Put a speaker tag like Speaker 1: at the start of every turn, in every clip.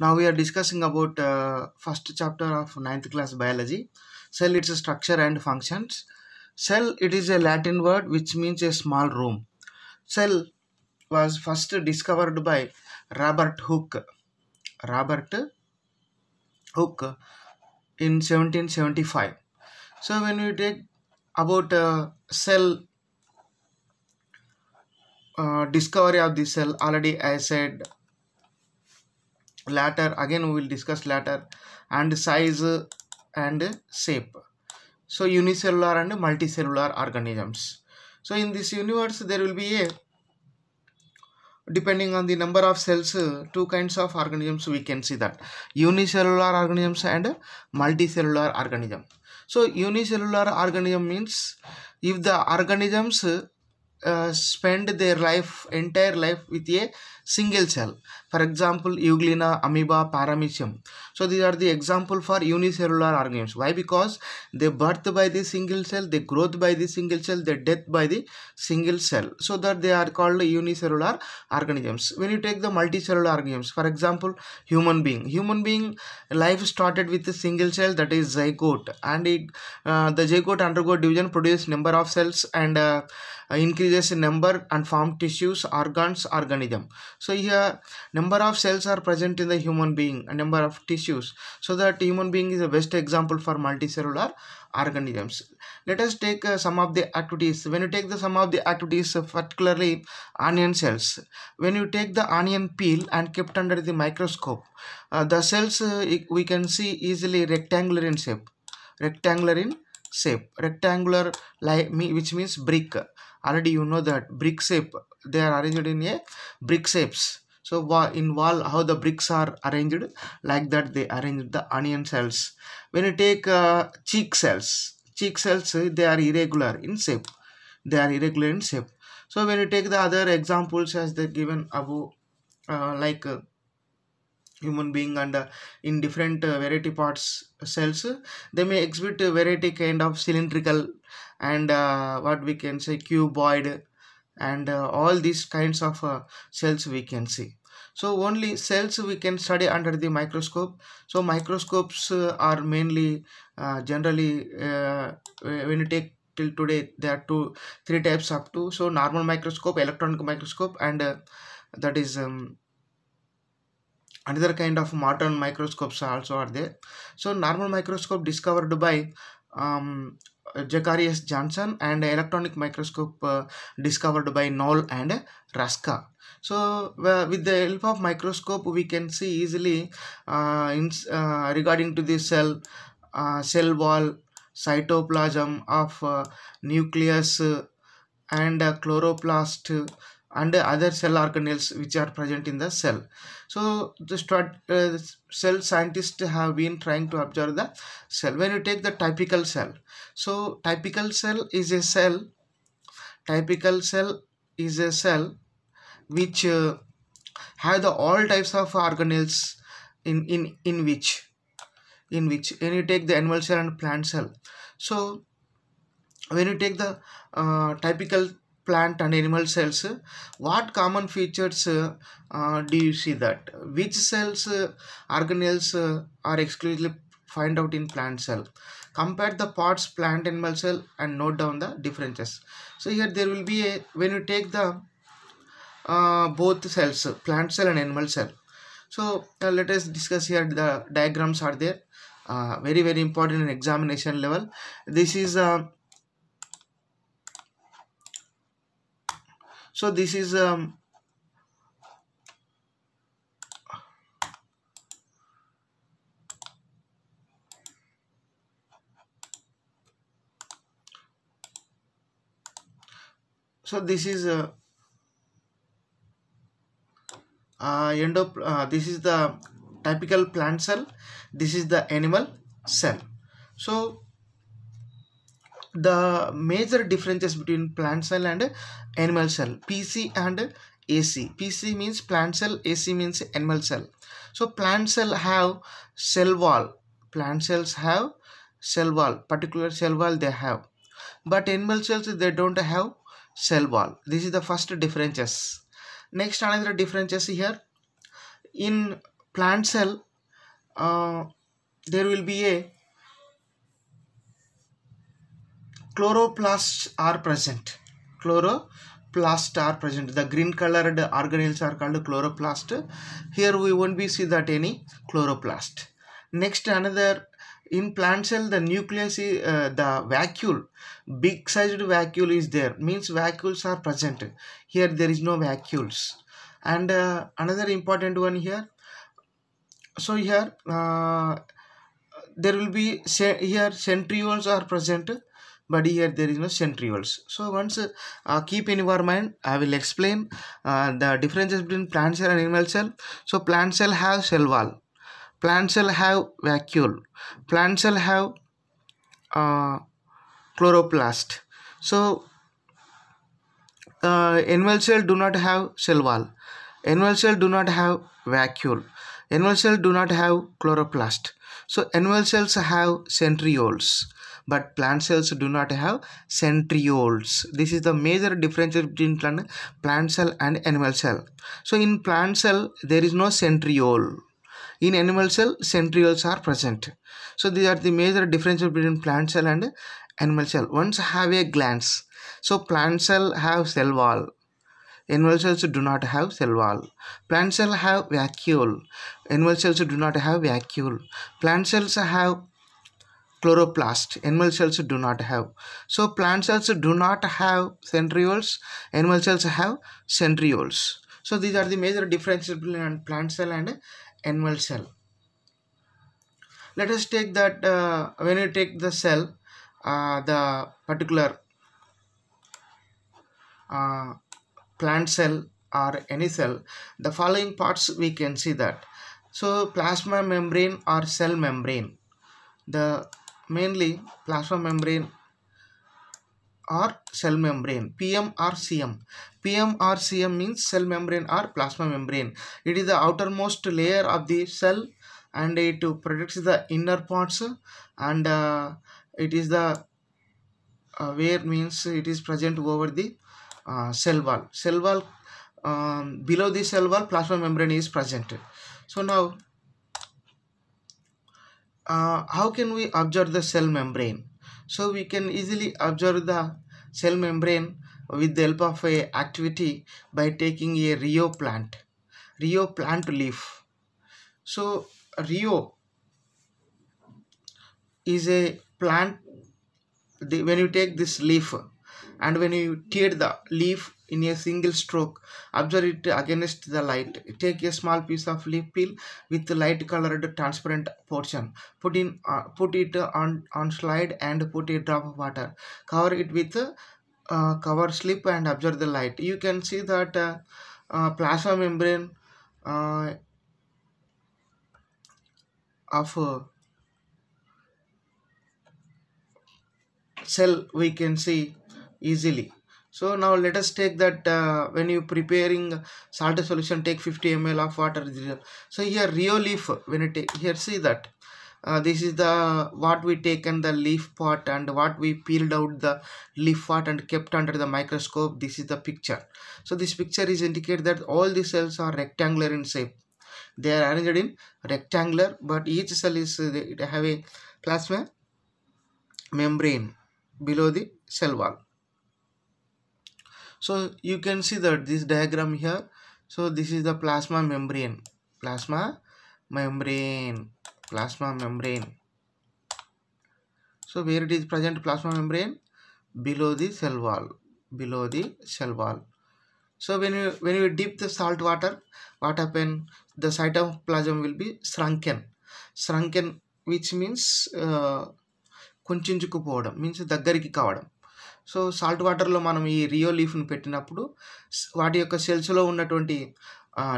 Speaker 1: now we are discussing about uh, first chapter of ninth class biology cell its structure and functions cell it is a latin word which means a small room cell was first discovered by robert Hook. robert Hook in 1775 so when we take about uh, cell uh, discovery of the cell already i said later again we will discuss later and size and shape so unicellular and multicellular organisms so in this universe there will be a depending on the number of cells two kinds of organisms we can see that unicellular organisms and multicellular organism so unicellular organism means if the organisms uh, spend their life entire life with a single cell. For example, Euglena, amoeba, paramecium. So these are the example for unicellular organisms. Why? Because they birth by the single cell, they growth by the single cell, they death by the single cell. So that they are called unicellular organisms. When you take the multicellular organisms, for example, human being. Human being life started with a single cell that is zygote and it, uh, the zygote undergo division produce number of cells and uh, increases in number and form tissues, organs, organism so here number of cells are present in the human being a number of tissues so that human being is a best example for multicellular organisms let us take uh, some of the activities when you take the some of the activities uh, particularly onion cells when you take the onion peel and kept under the microscope uh, the cells uh, we can see easily rectangular in shape rectangular in shape rectangular like me which means brick already you know that brick shape they are arranged in a brick shapes so in wall how the bricks are arranged like that they arrange the onion cells when you take uh, cheek cells cheek cells they are irregular in shape they are irregular in shape so when you take the other examples as they given above uh, like uh, human being and uh, in different uh, variety parts uh, cells they may exhibit variety kind of cylindrical and uh, what we can say cuboid and uh, all these kinds of uh, cells we can see so only cells we can study under the microscope so microscopes are mainly generally when you take till today there are two three types up to so normal microscope electronic microscope and that is um, another kind of modern microscopes also are there so normal microscope discovered by um, Jacarius Johnson and electronic microscope uh, discovered by Knoll and Raska. So uh, with the help of microscope we can see easily uh, in, uh, regarding to the cell, uh, cell wall, cytoplasm of uh, nucleus and chloroplast and other cell organelles which are present in the cell. So the uh, cell scientists have been trying to observe the cell. When you take the typical cell, so typical cell is a cell, typical cell is a cell which uh, have the all types of organelles in, in, in which, in which, when you take the animal cell and plant cell. So when you take the uh, typical plant and animal cells what common features uh, do you see that which cells uh, organelles uh, are exclusively find out in plant cell compare the parts plant animal cell and note down the differences so here there will be a when you take the uh, both cells plant cell and animal cell so uh, let us discuss here the diagrams are there uh, very very important in examination level this is a uh, so this is um, so this is a uh, uh, endo uh, this is the typical plant cell this is the animal cell so the major differences between plant cell and animal cell pc and ac pc means plant cell ac means animal cell so plant cell have cell wall plant cells have cell wall particular cell wall they have but animal cells they don't have cell wall this is the first differences next another differences here in plant cell uh, there will be a chloroplasts are present Chloroplasts are present the green colored organelles are called chloroplast here we won't be see that any chloroplast next another in plant cell the nucleus is, uh, eh, the vacuole big sized vacuole is there means vacuoles are present here there is no vacuoles and uh, another important one here so here uh, there will be here centrioles are present but here there is no centrioles so once uh, uh, keep in your mind i will explain uh, the differences between plant cell and animal cell so plant cell have cell wall plant cell have vacuole plant cell have uh, chloroplast so uh, animal cell do not have cell wall animal cell do not have vacuole animal cell do not have chloroplast so animal cells have centrioles but plant cells do not have centrioles this is the major difference between plant cell and animal cell so in plant cell there is no centriole in animal cell centrioles are present so these are the major difference between plant cell and animal cell once have a glance. so plant cell have cell wall animal cells do not have cell wall plant cell have vacuole animal cells do not have vacuole plant cells have chloroplast. Animal cells do not have. So plant cells do not have centrioles. Animal cells have centrioles. So these are the major differences between plant cell and animal cell. Let us take that uh, when you take the cell, uh, the particular uh, plant cell or any cell, the following parts we can see that. So plasma membrane or cell membrane. The mainly plasma membrane or cell membrane PM or CM. PM or CM means cell membrane or plasma membrane. It is the outermost layer of the cell and it protects the inner parts and uh, it is the uh, where means it is present over the uh, cell wall. Cell wall um, below the cell wall plasma membrane is present. So now uh, how can we observe the cell membrane so we can easily observe the cell membrane with the help of a activity by taking a Rio plant Rio plant leaf so Rio is a plant the, when you take this leaf and when you tear the leaf in a single stroke. Observe it against the light. Take a small piece of leaf peel with light colored transparent portion. Put in uh, put it on on slide and put a drop of water. Cover it with uh, cover slip and observe the light. You can see that uh, uh plasma membrane uh, of uh, cell we can see easily so now let us take that uh, when you preparing salt solution take 50 ml of water so here real leaf when it take here see that uh, this is the what we taken the leaf part and what we peeled out the leaf part and kept under the microscope this is the picture so this picture is indicate that all the cells are rectangular in shape they are arranged in rectangular but each cell is it uh, have a plasma membrane below the cell wall so you can see that this diagram here so this is the plasma membrane plasma membrane plasma membrane so where it is present plasma membrane below the cell wall below the cell wall so when you when you dip the salt water what happen the cytoplasm will be shrunken shrunken which means uh, means means దగ్గరికి కావడం so salt వాటర్లో మనం ఈ Rio లీఫ్ను పెట్టినప్పుడు వాటి యొక్క సెల్స్లో ఉన్నటువంటి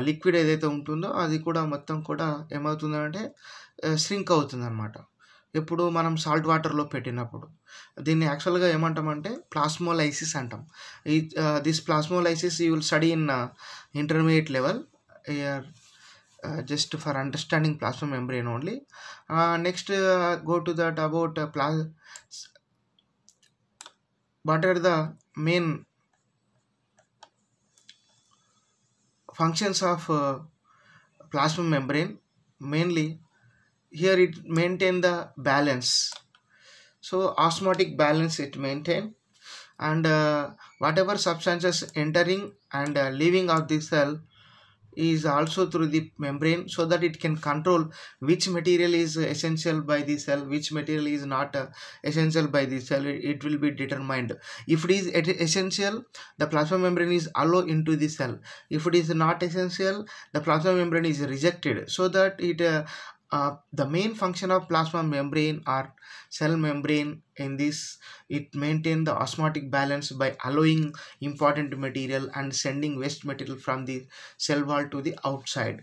Speaker 1: liquid ఏదైతే ఉంటుందో అది కూడా మొత్తం కూడా ఏమవుతుందంటే స్రింక్ అవుతుంది అనమాట ఎప్పుడు మనం సాల్ట్ వాటర్లో పెట్టినప్పుడు దీన్ని యాక్చువల్గా ఏమంటామంటే ప్లాస్మోలైసిస్ అంటాం ఈ this plasmolysis you will study in intermediate level just for understanding plasmo membrane only next go to that about ప్లా what are the main functions of uh, plasma membrane mainly here it maintain the balance so osmotic balance it maintain and uh, whatever substances entering and uh, leaving of the cell is also through the membrane so that it can control which material is essential by the cell which material is not uh, essential by the cell it, will be determined if it is essential the plasma membrane is allowed into the cell if it is not essential the plasma membrane is rejected so that it uh, uh, the main function of plasma membrane or cell membrane in this it maintain the osmotic balance by allowing important material and sending waste material from the cell wall to the outside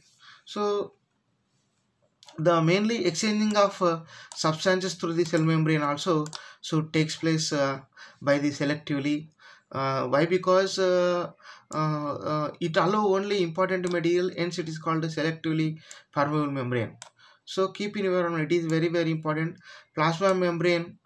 Speaker 1: so the mainly exchanging of uh, substances through the cell membrane also so takes place uh, by the selectively uh, why because uh, uh, uh it allow only important material hence it is called selectively permeable membrane so keep environment, it is very, very important. Plasma membrane,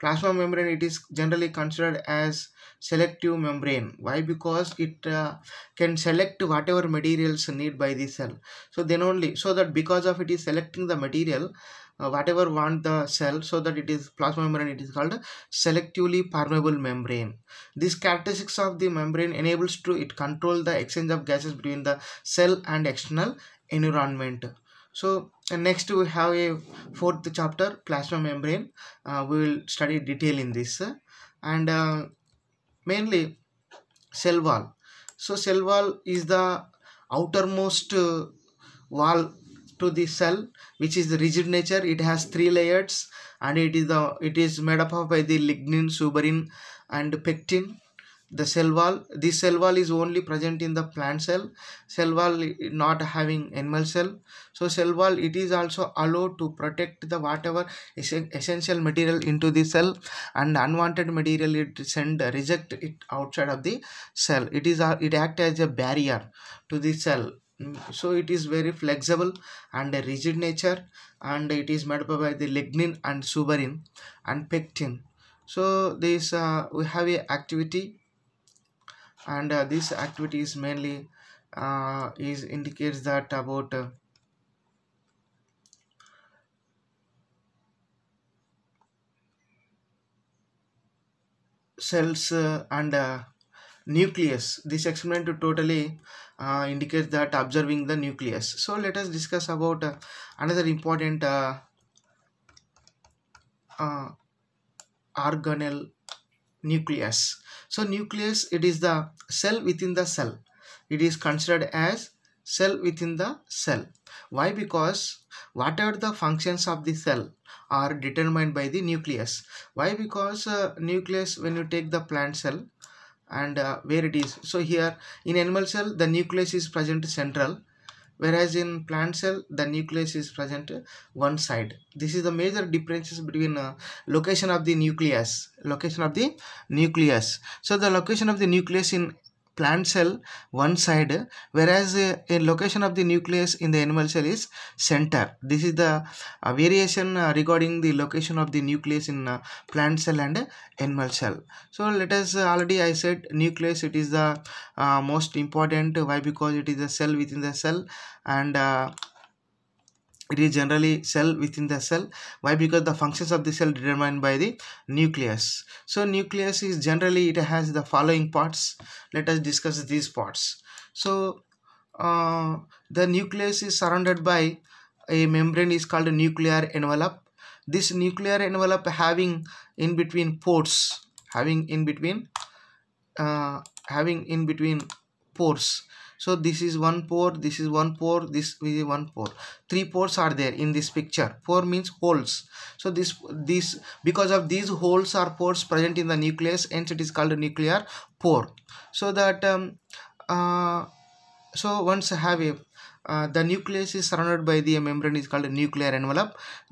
Speaker 1: plasma membrane, it is generally considered as selective membrane. Why? Because it uh, can select whatever materials need by the cell. So then only, so that because of it is selecting the material, uh, whatever want the cell so that it is plasma membrane it is called selectively permeable membrane these characteristics of the membrane enables to it control the exchange of gases between the cell and external environment so uh, next we have a fourth chapter plasma membrane uh, we will study detail in this and uh, mainly cell wall so cell wall is the outermost uh, wall to the cell which is the rigid nature it has three layers and it is the it is made up of by the lignin suberin and pectin the cell wall this cell wall is only present in the plant cell cell wall not having animal cell so cell wall it is also allowed to protect the whatever essential material into the cell and unwanted material it send reject it outside of the cell it is it act as a barrier to the cell mm, so it is very flexible and rigid nature and it is made by the lignin and suberin and pectin so this uh, we have a activity and uh, this activity is mainly uh, is indicates that about uh, cells uh, and uh, nucleus this experiment totally uh, indicates that observing the nucleus so let us discuss about another important organelle nucleus. So nucleus, it is the cell within the cell. It is considered as cell within the cell. Why? Because whatever the functions of the cell are determined by the nucleus. Why? Because uh, nucleus, when you take the plant cell and uh, where it is. So here in animal cell, the nucleus is present central whereas in plant cell the nucleus is present one side this is the major differences between uh, location of the nucleus location of the nucleus so the location of the nucleus in plant cell one side whereas uh, a location of the nucleus in the animal cell is center this is the uh, variation uh, regarding the location of the nucleus in uh, plant cell and animal cell so let us uh, already i said nucleus it is the most important why because it is a cell within the cell and it is generally cell within the cell why because the functions of the cell determined by the nucleus so nucleus is generally it has the following parts let us discuss these parts so uh, the nucleus is surrounded by a membrane is called nuclear envelope this nuclear envelope having in between pores having in between uh, having in between pores so this is one pore this is one pore this is one pore three pores are there in this picture pore means holes so this this because of these holes are pores present in the nucleus hence it is called nuclear pore so that um, uh, so once I have a uh, the nucleus is surrounded by the membrane is called nuclear envelope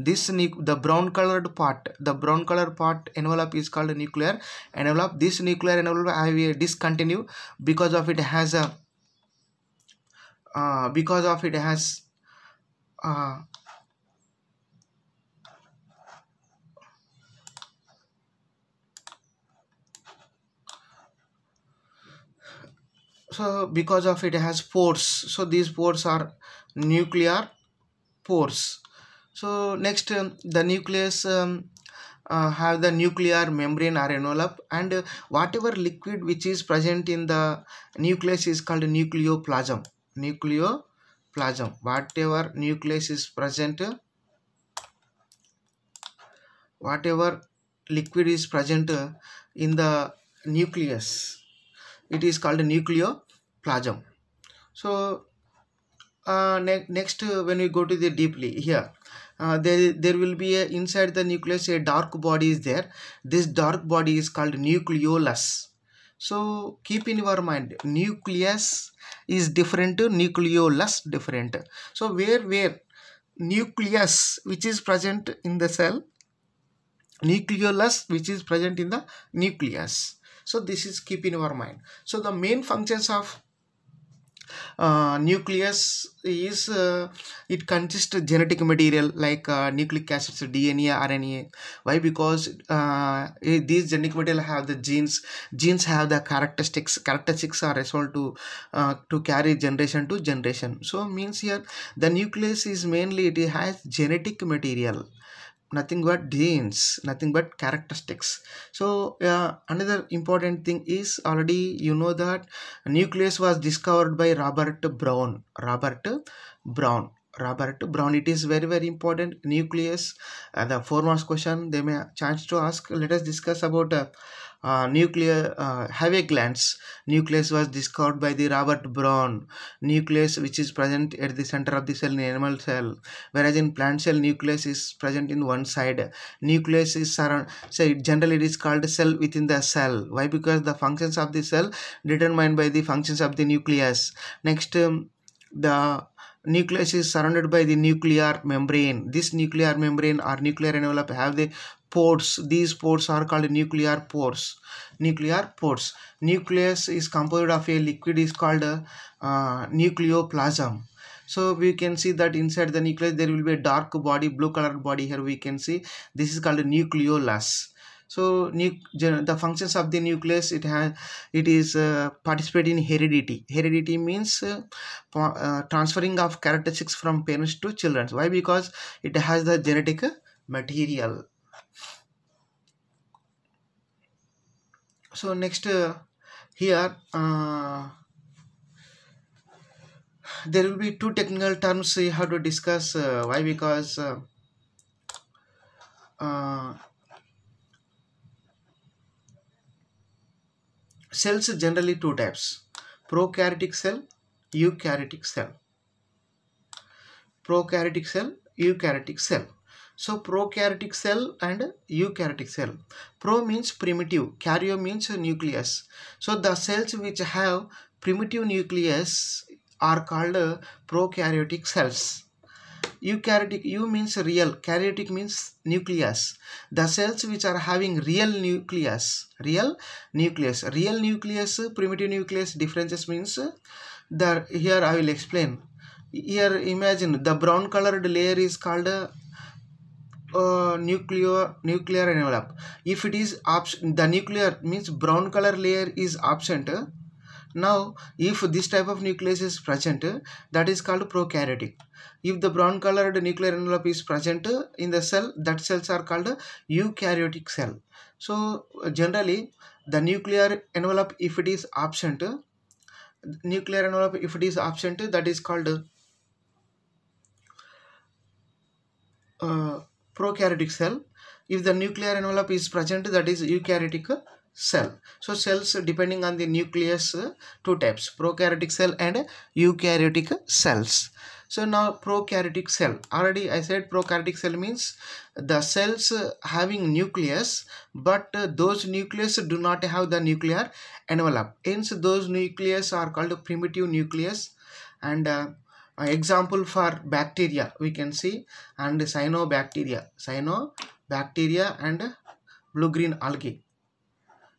Speaker 1: this the brown colored part the brown color part envelope is called nuclear envelope this nuclear envelope i will discontinue because of it has a uh, because of it has uh, so because of it has pores so these pores are nuclear pores so next um, the nucleus um, uh, have the nuclear membrane or envelope and uh, whatever liquid which is present in the nucleus is called nucleoplasm nucleoplasm. Whatever nucleus is present, whatever liquid is present in the nucleus, it is called nucleoplasm. So uh, ne next when we go to the deeply here uh, there, there will be a, inside the nucleus a dark body is there this dark body is called nucleolus so keep in your mind nucleus is different to nucleolus different so where where nucleus which is present in the cell nucleolus which is present in the nucleus so this is keep in your mind so the main functions of uh, nucleus is uh, it consists genetic material like uh, nucleic acids dna rna why because uh, eh, these genetic material have the genes genes have the characteristics characteristics are resolved to uh, to carry generation to generation so means here the nucleus is mainly it has genetic material nothing but genes nothing but characteristics so uh, another important thing is already you know that nucleus was discovered by robert brown robert brown robert brown it is very very important nucleus uh, the foremost question they may chance to ask let us discuss about uh, uh, nuclear uh, a glands. Nucleus was discovered by the Robert Brown. Nucleus which is present at the center of the cell in animal cell, whereas in plant cell nucleus is present in one side. Nucleus is surround. So generally it is called cell within the cell. Why? Because the functions of the cell determined by the functions of the nucleus. Next, um, the nucleus is surrounded by the nuclear membrane. This nuclear membrane or nuclear envelope have the pores these pores are called nuclear pores nuclear pores nucleus is composed of a liquid is called a, uh, nucleoplasm so we can see that inside the nucleus there will be a dark body blue colored body here we can see this is called nucleolus so the functions of the nucleus it has it is uh, participate in heredity heredity means uh, uh, transferring of characteristics from parents to children why because it has the genetic material so next uh, here uh, there will be two technical terms we have to discuss uh, why because uh, uh, cells generally two types prokaryotic cell eukaryotic cell prokaryotic cell eukaryotic cell so prokaryotic cell and eukaryotic cell. Pro means primitive, karyo means nucleus. So the cells which have primitive nucleus are called prokaryotic cells. Eukaryotic, U means real, karyotic means nucleus. The cells which are having real nucleus, real nucleus, real nucleus, primitive nucleus differences means the, here I will explain. Here imagine the brown colored layer is called uh, nuclear nuclear envelope if it is the nuclear means brown color layer is absent now if this type of nucleus is present that is called prokaryotic if the brown colored nuclear envelope is present in the cell that cells are called eukaryotic cell so generally the nuclear envelope if it is absent nuclear envelope if it is absent that is called uh, prokaryotic cell. If the nuclear envelope is present, that is eukaryotic cell. So cells depending on the nucleus, uh, two types, prokaryotic cell and eukaryotic cells. So now prokaryotic cell, already I said prokaryotic cell means the cells having nucleus but those nucleus do not have the nuclear envelope. Hence those nucleus are called primitive nucleus and uh, example for bacteria we can see and cyanobacteria cyanobacteria and blue green algae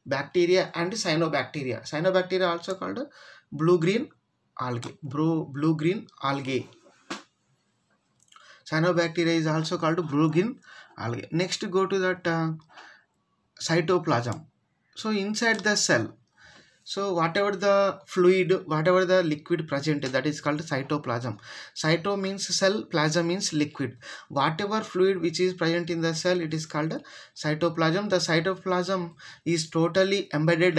Speaker 1: bacteria and cyanobacteria cyanobacteria also called blue green algae blue blue green algae cyanobacteria is also called blue green algae next go to that uh, cytoplasm so inside the cell so whatever the fluid whatever the liquid present that is called cytoplasm cyto means cell plasma means liquid whatever fluid which is present in the cell it is called cytoplasm the cytoplasm is totally embedded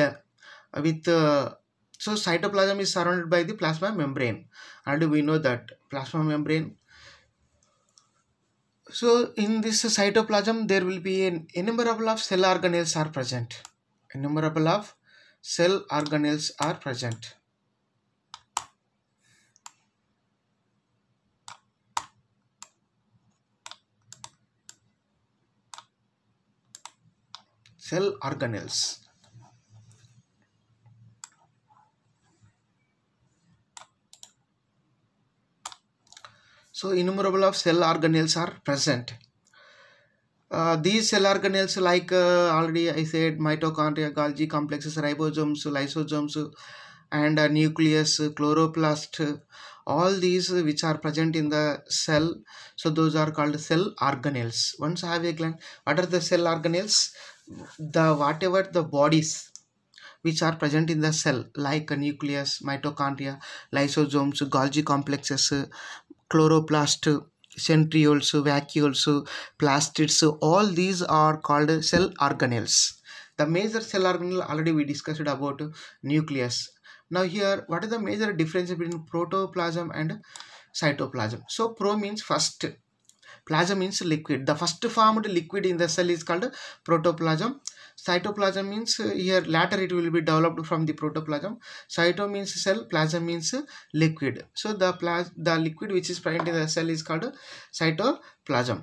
Speaker 1: with uh, so cytoplasm is surrounded by the plasma membrane and we know that plasma membrane so in this cytoplasm there will be an innumerable of cell organelles are present innumerable of cell organelles are present. Cell organelles. So innumerable of cell organelles are present uh, these cell organelles like uh, already I said mitochondria, Golgi complexes, ribosomes, lysosomes and uh, nucleus, chloroplast, all these which are present in the cell. So those are called cell organelles. Once I have a gland, what are the cell organelles? The whatever the bodies which are present in the cell like nucleus, mitochondria, lysosomes, Golgi complexes, chloroplast, centrioles, vacuoles, plastids, all these are called cell organelles. The major cell organelle already we discussed about nucleus. Now here, what is the major difference between protoplasm and cytoplasm? So pro means first, plasma means liquid. The first formed liquid in the cell is called protoplasm cytoplasm means uh, here later it will be developed from the protoplasm cyto means cell plasm means liquid so the plas the liquid which is present in the cell is called cytoplasm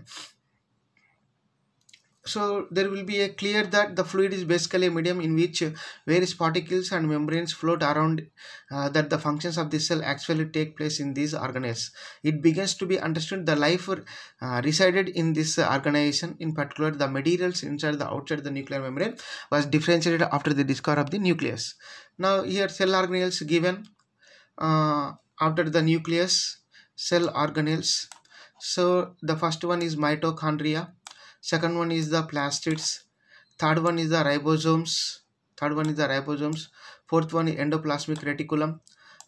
Speaker 1: so there will be a clear that the fluid is basically a medium in which various particles and membranes float around uh, that the functions of the cell actually take place in these organelles it begins to be understood the life uh, resided in this organization in particular the materials inside the outside the nuclear membrane was differentiated after the discovery of the nucleus now here cell organelles given uh, after the nucleus cell organelles so the first one is mitochondria second one is the plastids third one is the ribosomes third one is the ribosomes fourth one is endoplasmic reticulum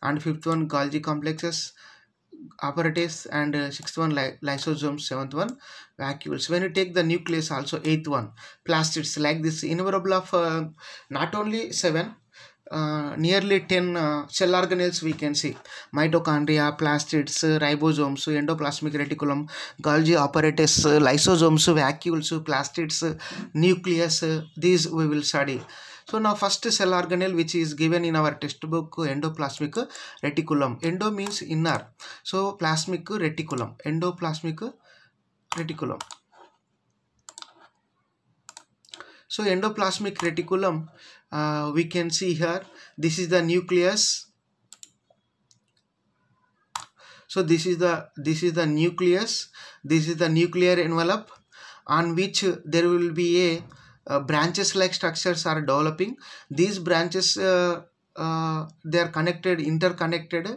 Speaker 1: and fifth one Golgi complexes apparatus and uh, sixth one ly lysosomes seventh one vacuoles when you take the nucleus also eighth one plastids like this innumerable of uh, not only seven nearly 10 uh, cell organelles we can see mitochondria plastids ribosomes endoplasmic reticulum golgi apparatus lysosomes vacuoles plastids nucleus these we will study so now first cell organelle which is given in our textbook endoplasmic reticulum endo means inner so plasmic reticulum endoplasmic reticulum so endoplasmic reticulum uh, we can see here this is the nucleus so this is the this is the nucleus this is the nuclear envelope on which there will be a uh, branches like structures are developing these branches uh, uh, they are connected interconnected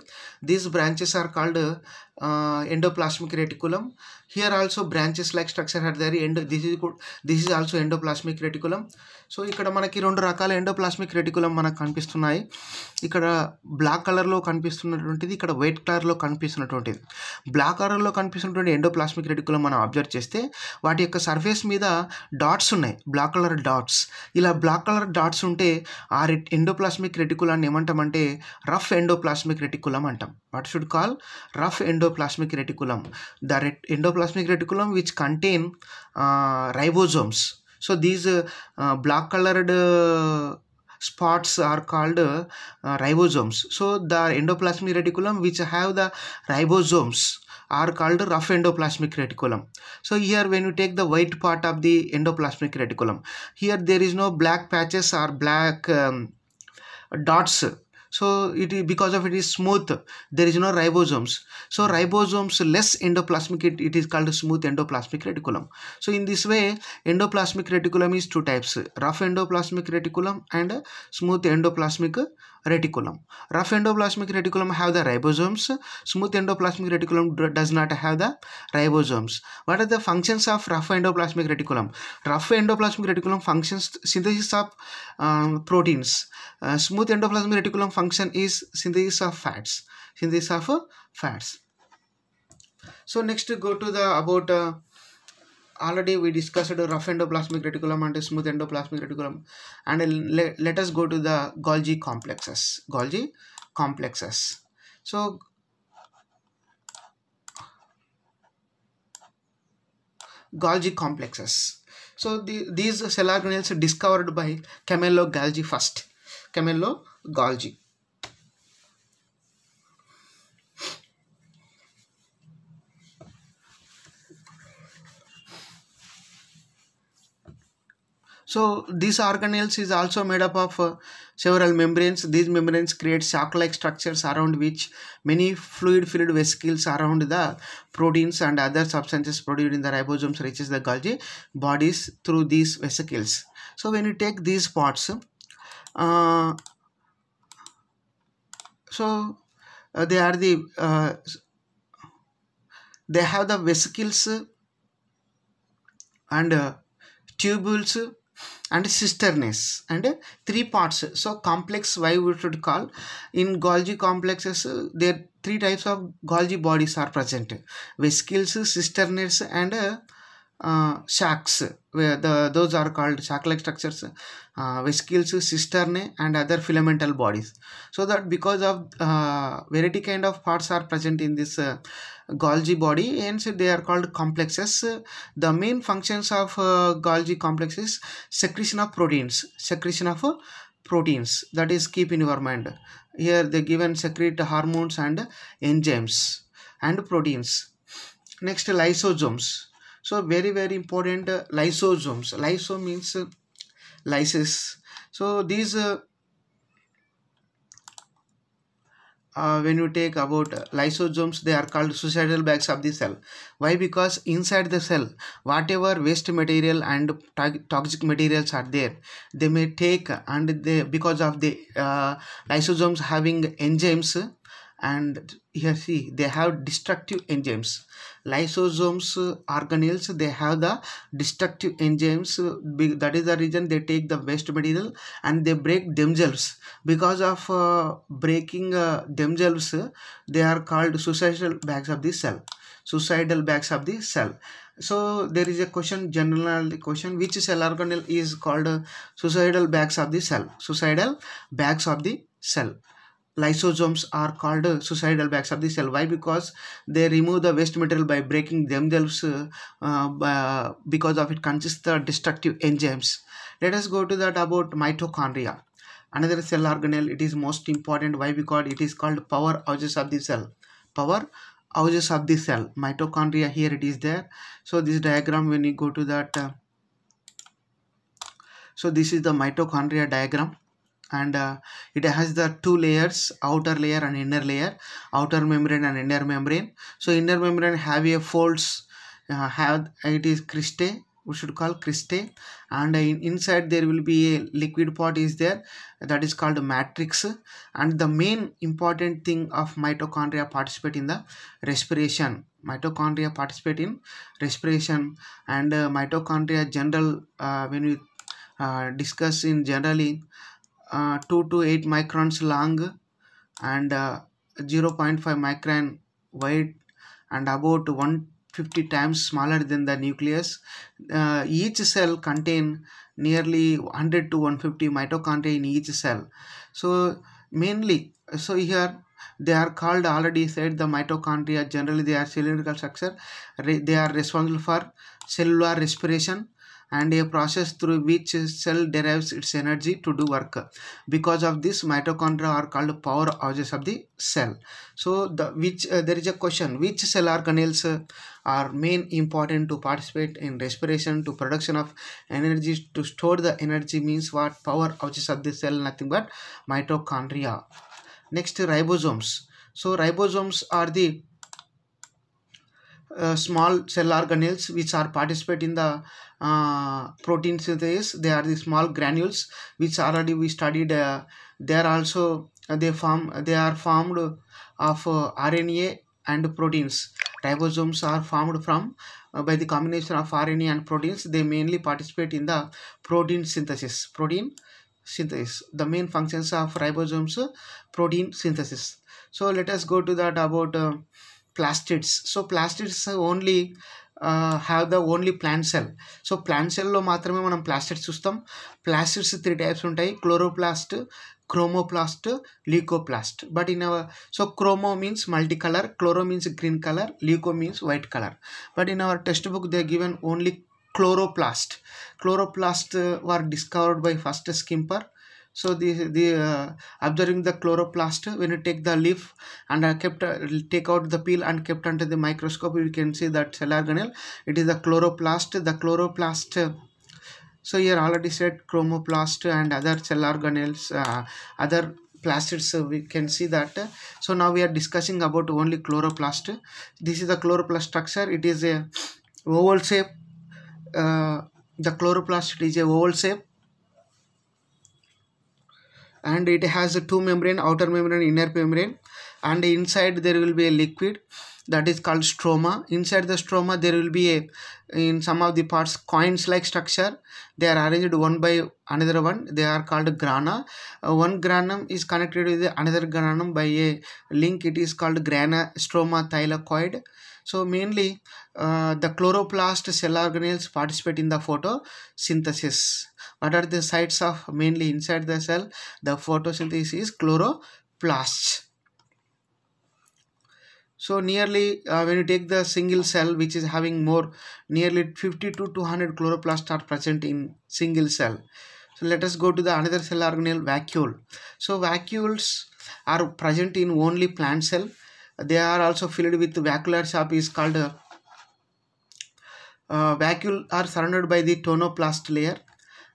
Speaker 1: these branches are called endoplasmic reticulum here also branches like structure are there and this is this is also endoplasmic reticulum so ఇక్కడ మనకి రెండు రకాల endoplasmic reticulum మనకు కనిపిస్తున్నాయి ఇక్కడ black కలర్లో కనిపిస్తున్నటువంటిది ఇక్కడ white కలర్లో కనిపిస్తున్నటువంటిది బ్లాక్ కలర్లో కనిపిస్తున్నటువంటి ఎండోప్లాస్మిక్ రెటికులం మనం అబ్జర్వ్ చేస్తే వాటి యొక్క సర్ఫేస్ మీద డాట్స్ ఉన్నాయి బ్లాక్ కలర్ డాట్స్ ఇలా బ్లాక్ కలర్ డాట్స్ ఉంటే ఆ ఎండోప్లాస్మిక్ రెటికులాన్ని ఏమంటామంటే రఫ్ ఎండోప్లాస్మిక్ రెటికులం అంటాం what should call rough endo endoplasmic reticulum. The ret endoplasmic reticulum which contain uh, ribosomes. So these uh, black colored uh, spots are called ribosomes. So the endoplasmic reticulum which have the ribosomes are called rough endoplasmic reticulum. So here when you take the white part of the endoplasmic reticulum, here there is no black patches or black um, dots so it is, because of it is smooth. There is no ribosomes. So hmm. ribosomes less endoplasmic. It, it is called smooth endoplasmic reticulum. So in this way, endoplasmic reticulum is two types: rough endoplasmic reticulum and smooth endoplasmic reticulum. Rough endoplasmic reticulum have the ribosomes. Smooth endoplasmic reticulum does not have the ribosomes. What are the functions of rough endoplasmic reticulum? Rough endoplasmic reticulum functions synthesis of um, proteins. Uh, smooth endoplasmic reticulum function is synthesis of fats. Synthesis of uh, fats. So next go to the about uh, already we discussed rough endoplasmic reticulum and smooth endoplasmic reticulum and let, let us go to the Golgi complexes Golgi complexes so Golgi complexes so the, these cellular granules discovered by Camello Golgi first Camello Golgi So this organelles is also made up of uh, several membranes. These membranes create sac-like structures around which many fluid-filled vesicles around the proteins and other substances produced in the ribosomes reaches the Golgi bodies through these vesicles. So when you take these parts, uh, so uh, they are the uh, they have the vesicles and uh, tubules and cisternase and three parts so complex why we should call in golgi complexes there three types of golgi bodies are present vesicles cisternase and uh, shacks where the those are called shack like structures uh, vesicles cisternae and other filamental bodies so that because of uh, variety kind of parts are present in this uh, Golgi body hence they are called complexes the main functions of uh, Golgi complexes secretion of proteins secretion of uh, proteins that is keep in your mind here they given secrete hormones and enzymes and proteins next lysosomes so very very important uh, lysosomes lysosome means uh, lysis so these uh, uh, when you take about uh, lysosomes they are called suicidal bags of the cell why because inside the cell whatever waste material and toxic materials are there they may take and they because of the uh, lysosomes having enzymes and here see they have destructive enzymes lysosomes uh, organelles they have the destructive enzymes uh, that is the reason they take the waste material and they break themselves because of uh, breaking uh, themselves uh, they are called suicidal bags of the cell suicidal bags of the cell so there is a question general question which cell organelle is called uh, suicidal bags of the cell suicidal bags of the cell lysosomes are called suicidal bags of the cell why because they remove the waste material by breaking themselves uh, because of it consists the destructive enzymes let us go to that about mitochondria another cell organelle it is most important why because it is called power houses of the cell power houses of the cell mitochondria here it is there so this diagram when you go to that uh, so this is the mitochondria diagram and uh, it has the two layers outer layer and inner layer outer membrane and inner membrane so inner membrane have a folds uh, have it is cristae we should call cristae and uh, in, inside there will be a liquid part is there that is called matrix and the main important thing of mitochondria participate in the respiration mitochondria participate in respiration and uh, mitochondria general uh, when we uh, discuss in generally uh, 2 to 8 microns long and uh, 0.5 micron wide and about 150 times smaller than the nucleus. Uh, each cell contain nearly 100 to 150 mitochondria in each cell. So mainly, so here they are called already said the mitochondria generally they are cylindrical structure they are responsible for cellular respiration and a process through which cell derives its energy to do work. Because of this, mitochondria are called powerhouses of the cell. So the which uh, there is a question which cell organelles are main important to participate in respiration to production of energy to store the energy means what powerhouses of the cell nothing but mitochondria. Next ribosomes. So ribosomes are the uh, small cell organelles which are participate in the uh, protein synthesis they are the small granules which already we studied uh, they are also they form they are formed of rna and proteins ribosomes are formed from uh, by the combination of RNA and proteins. They mainly participate in the protein synthesis. Protein synthesis. The main functions of ribosomes, uh, protein synthesis. So let us go to that about uh, plastids so plastids only have the only plant cell so plant సెల్లో మాత్రమే మనం plastids చూస్తాం plastids three types ఉంటాయి chloroplast chromoplast leucoplast but in our so chromo means multi colour chloro means green colour leuco means white colour but in our text book they given only chloroplast chloroplast were discovered by first Schimper so the the uh, observing the chloroplast when you take the leaf and uh, kept uh, take out the peel and kept under the microscope we can see that cell organelle it is the chloroplast the chloroplast uh, so here already said chromoplast and other cell organelles uh, other plastids so uh, we can see that so now we are discussing about only chloroplast this is the chloroplast structure it is a oval shape the chloroplast is a oval shape and it has two membrane outer membrane inner membrane and inside there will be a liquid that is called stroma inside the stroma there will be a in some of the parts coins like structure they are arranged one by another one they are called grana uh, one granum is connected with another granum by a link it is called grana stroma thylakoid so mainly uh, the chloroplast cell organelles participate in the photosynthesis what are the sites of mainly inside the cell the photosynthesis is chloroplasts so nearly uh, when you take the single cell which is having more nearly 50 to 200 chloroplasts are present in single cell so let us go to the another cell organelle vacuole so vacuoles are present in only plant cell they are also filled with vacuolar sap is called a uh, vacuole are surrounded by the tonoplast layer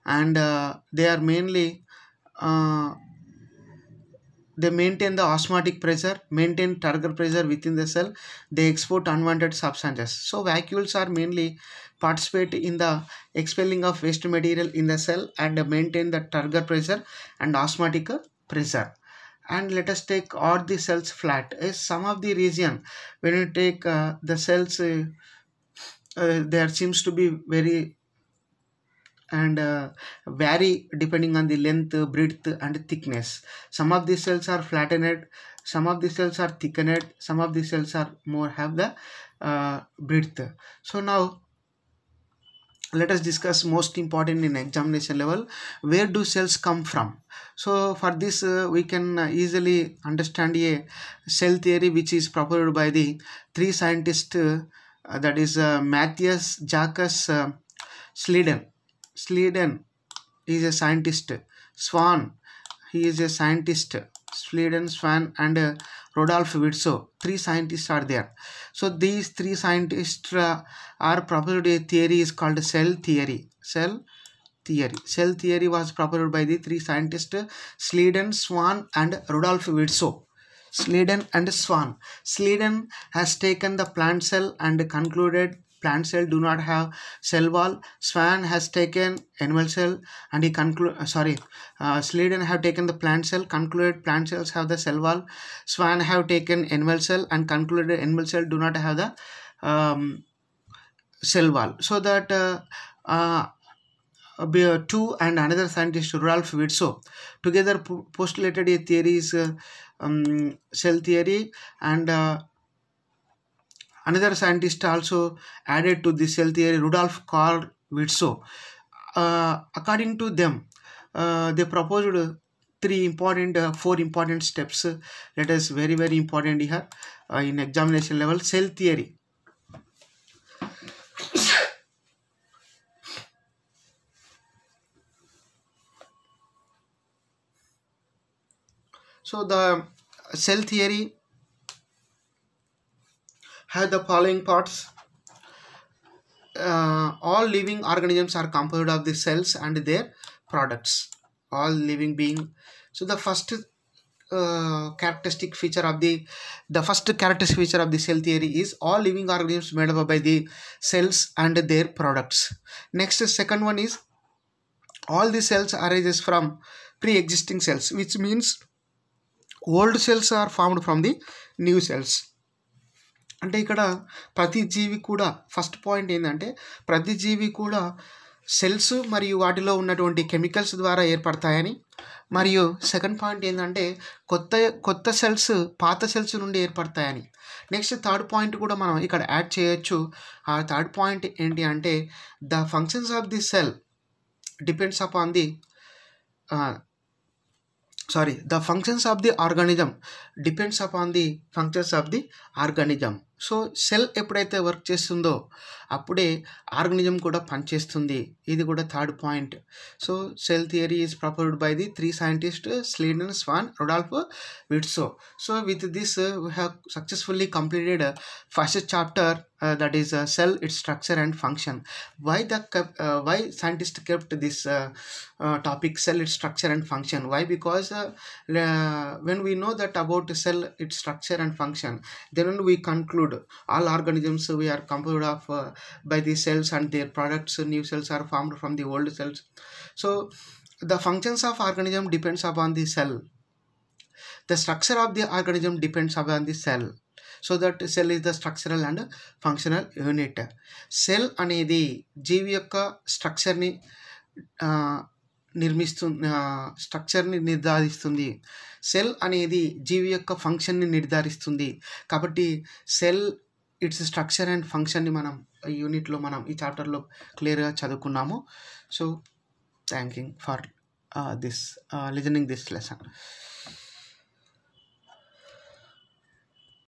Speaker 1: and uh, they are mainly uh, they maintain the osmotic pressure, maintain target pressure within the cell. They export unwanted substances. So vacuoles are mainly participate in the expelling of waste material in the cell and maintain the target pressure and osmotic pressure. And let us take all the cells flat. Is uh, some of the reason when you take uh, the cells, uh, uh, there seems to be very and uh, vary depending on the length, breadth, and thickness. Some of the cells are flattened, some of the cells are thickened, some of the cells are more have the uh, breadth. So now let us discuss most important in examination level where do cells come from so for this uh, we can easily understand a cell theory which is proposed by the three scientists uh, that is uh, matthias jacques uh, sliden Sleden is a scientist. Swan, he is a scientist. Sleden, Swan and uh, Rodolphe Three scientists are there. So these three scientists uh, are proposed a theory is called cell theory. Cell theory. Cell theory was proposed by the three scientists Sleden, Swan and Rodolphe Witzow. Sleden and Swan. Sleden has taken the plant cell and concluded plant cell do not have cell wall. Swan has taken animal cell and he conclude uh, sorry uh, Sladen have taken the plant cell concluded plant cells have the cell wall. Swan have taken animal cell and concluded animal cell do not have the um, cell wall. So that uh, uh, uh two and another scientist Ralph Widsoe together postulated a theory is uh, um, cell theory and uh, Another scientist also added to this cell theory, Rudolf Carl Virchow. Uh, according to them, uh, they proposed three important, uh, four important steps that is very, very important here uh, in examination level cell theory. so the cell theory have the following parts uh, all living organisms are composed of the cells and their products all living being so the first uh, characteristic feature of the the first characteristic feature of the cell theory is all living organisms made up by the cells and their products next second one is all the cells arises from pre-existing cells which means old cells are formed from the new cells అంటే ఇక్కడ ప్రతి జీవి కూడా first point ఏంటంటే ప్రతి జీవి కూడా cells మరియు వాటిలో ఉన్నటువంటి కెమికల్స్ ద్వారా ఏర్పడతాయని మరియు సెకండ్ పాయింట్ ఏంటంటే కొత్త కొత్త సెల్స్ పాత సెల్స్ నుండి ఏర్పడతాయని నెక్స్ట్ థర్డ్ పాయింట్ కూడా మనం ఇక్కడ యాడ్ చేయొచ్చు ఆ థర్డ్ పాయింట్ ఏంటి అంటే the functions of the cell depends upon the sorry the functions of the organism depends upon the functions of the organism so cell ఎప్పుడైతే వర్క్ చేస్తుందో అప్పుడే ఆర్గనిజం కూడా పనిచేస్తుంది ఇది కూడా third point so cell theory is prepared by the three scientist Schleiden Schwann Rudolf Virchow so with this we have successfully completed first chapter that is cell its structure and function why the why scientist kept this topic cell its structure and function why because when we know that about cell its structure and function then we conclude all organisms we are composed of by the cells and their products new cells are formed from the old cells so the functions of organism depends upon the cell the structure of the organism depends upon the cell so that cell is the structural and functional unit cell అనేది జీవి యొక్క స్ట్రక్చర్ని నిర్మిస్తు స్ట్రక్చర్ని నిర్ధారిస్తుంది cell అనేది జీవి యొక్క ఫంక్షన్ని నిర్ధారిస్తుంది కాబట్టి సెల్ ఇట్స్ స్ట్రక్చర్ అండ్ ఫంక్షన్ని మనం యూనిట్లో మనం ఈ చాప్టర్లో క్లియర్గా చదువుకున్నాము so you for this listening this lesson